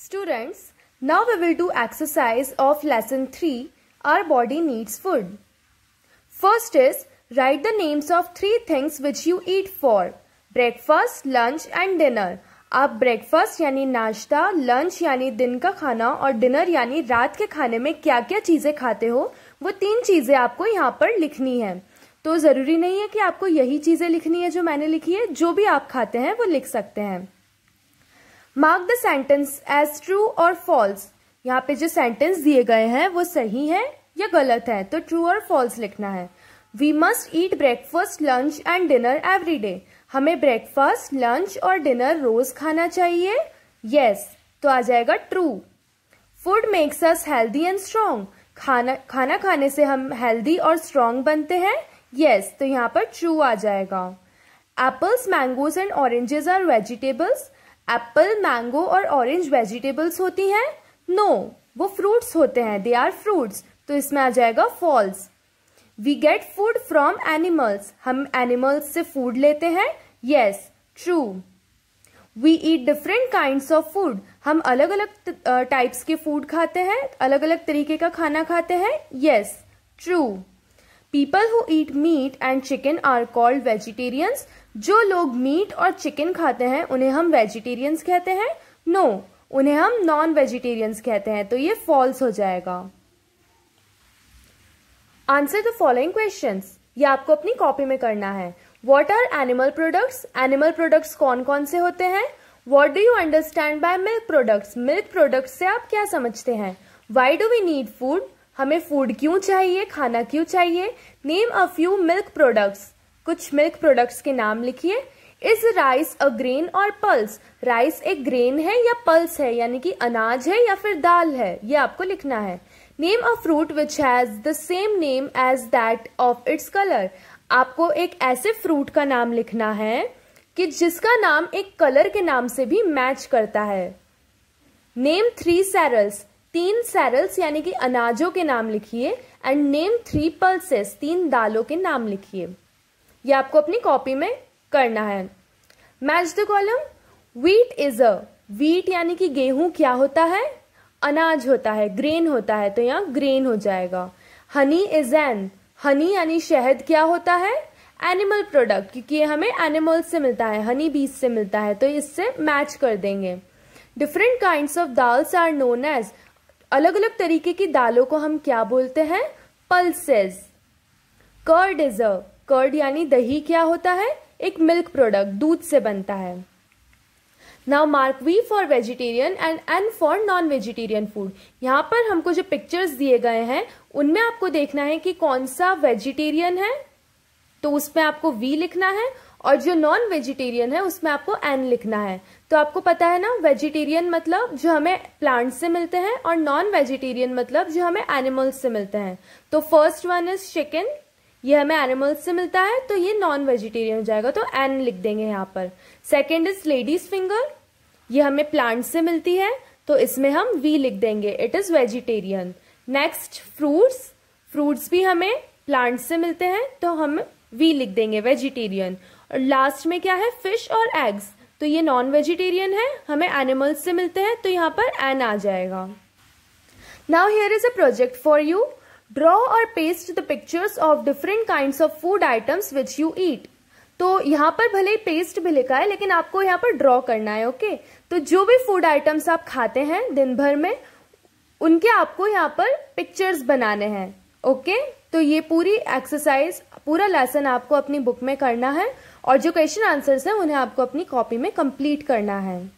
Students, now we will do exercise of lesson 3, Our Body Needs Food. First is, write the names of three things which you eat for breakfast, lunch and dinner. आप breakfast यानी नाश्ता lunch यानी दिन का खाना और dinner यानी रात के खाने में क्या क्या चीज़ें खाते हो वो तीन चीज़ें आपको यहाँ पर लिखनी है तो ज़रूरी नहीं है कि आपको यही चीज़ें लिखनी है जो मैंने लिखी है जो भी आप खाते हैं वो लिख सकते हैं mark the sentence as true और फॉल्स यहाँ पे जो सेंटेंस दिए गए हैं वो सही है या गलत है तो ट्रू और फॉल्स लिखना है we must eat breakfast lunch and dinner every day हमें ब्रेकफास्ट लंच और डिनर रोज खाना चाहिए यस yes, तो आ जाएगा true food makes us healthy and strong खाना खाना खाने से हम हेल्दी और स्ट्रांग बनते हैं यस yes, तो यहाँ पर ट्रू आ जाएगा apples mangoes and oranges are vegetables apple mango और ऑरेंज वेजिटेबल्स होती हैं नो no, वो फ्रूट्स होते हैं दे आर फ्रूट्स तो इसमें आ जाएगा false we get food from animals हम एनिमल्स से फूड लेते हैं yes true we eat different kind of food हम अलग अलग टाइप्स के फूड खाते हैं अलग अलग तरीके का खाना खाते हैं yes true people who eat meat and chicken are called vegetarians जो लोग मीट और चिकन खाते हैं उन्हें हम वेजिटेरियंस कहते हैं नो no, उन्हें हम नॉन वेजिटेरियंस कहते हैं तो ये फॉल्स हो जाएगा आंसर द फॉलोइंग क्वेश्चन ये आपको अपनी कॉपी में करना है what are animal products animal products कौन कौन से होते हैं what do you understand by milk products milk products से आप क्या समझते हैं why do we need food हमें फूड क्यों चाहिए खाना क्यों चाहिए name a few milk products कुछ मिल्क प्रोडक्ट्स के नाम लिखिए इज राइस अ ग्रेन और पल्स राइस एक ग्रेन है या पल्स है यानी कि अनाज है या फिर दाल है ये आपको लिखना है name a fruit which has the same name as that of its colour आपको एक ऐसे फ्रूट का नाम लिखना है कि जिसका नाम एक कलर के नाम से भी मैच करता है नेम थ्री सैरल्स तीन सैरल्स यानी कि अनाजों के नाम लिखिए एंड नेम थ्री पल्सेस तीन दालों के नाम लिखिए ये आपको अपनी कॉपी में करना है match the column wheat is a wheat यानी कि गेहूं क्या होता है अनाज होता है ग्रेन होता है तो यहाँ ग्रेन हो जाएगा हनी इज एन हनी यानी शहद क्या होता है एनिमल प्रोडक्ट क्योंकि ये हमें एनिमल से मिलता है हनी बीज से मिलता है तो इससे मैच कर देंगे different kind of dals are known as अलग अलग तरीके की दालों को हम क्या बोलते हैं pulses curd is a curd यानी दही क्या होता है एक मिल्क प्रोडक्ट दूध से बनता है now mark V for vegetarian and N for non vegetarian food यहाँ पर हमको जो पिक्चर्स दिए गए हैं उनमें आपको देखना है कि कौन सा वेजिटेरियन है तो उसमें आपको वी लिखना है और जो नॉन वेजिटेरियन है उसमें आपको एन लिखना है तो आपको पता है ना वेजिटेरियन मतलब जो हमें प्लांट से मिलते हैं और नॉन वेजिटेरियन मतलब जो हमें एनिमल्स से मिलते हैं तो फर्स्ट वन इज चिकन ये हमें एनिमल्स से मिलता है तो ये नॉन वेजिटेरियन हो जाएगा तो एन लिख देंगे यहाँ पर सेकेंड इज लेडीज फिंगर ये हमें प्लांट से मिलती है तो इसमें हम वी लिख देंगे it is vegetarian next fruits fruits भी हमें प्लांट्स से मिलते हैं तो हम वी लिख देंगे वेजिटेरियन लास्ट में क्या है फिश और एग्स तो ये नॉन वेजिटेरियन है हमें एनिमल्स से मिलते हैं तो यहाँ पर एन आ जाएगा now here is a project for you draw or paste the pictures of different kind of food items which you eat तो यहाँ पर भले ही पेस्ट भी लिखा है लेकिन आपको यहाँ पर ड्रॉ करना है ओके okay? तो जो भी फूड आइटम्स आप खाते हैं दिन भर में उनके आपको यहाँ पर पिक्चर्स बनाने हैं ओके okay? तो ये पूरी एक्सरसाइज पूरा लेसन आपको अपनी बुक में करना है और जो क्वेश्चन आंसर्स हैं उन्हें आपको अपनी कॉपी में कंप्लीट करना है